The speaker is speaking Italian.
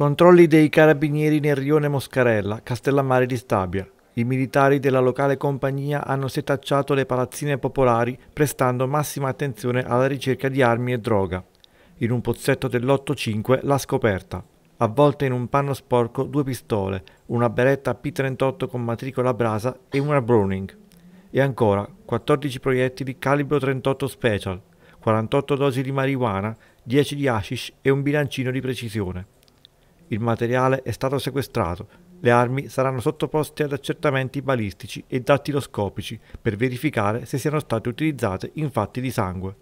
Controlli dei carabinieri nel rione Moscarella, Castellammare di Stabia. I militari della locale compagnia hanno setacciato le palazzine popolari prestando massima attenzione alla ricerca di armi e droga. In un pozzetto dell'8-5 la scoperta. Avvolte in un panno sporco due pistole, una beretta P38 con matricola brasa e una Browning. E ancora 14 proiettili calibro 38 Special, 48 dosi di marijuana, 10 di hashish e un bilancino di precisione. Il materiale è stato sequestrato. Le armi saranno sottoposte ad accertamenti balistici e dattiloscopici per verificare se siano state utilizzate in fatti di sangue.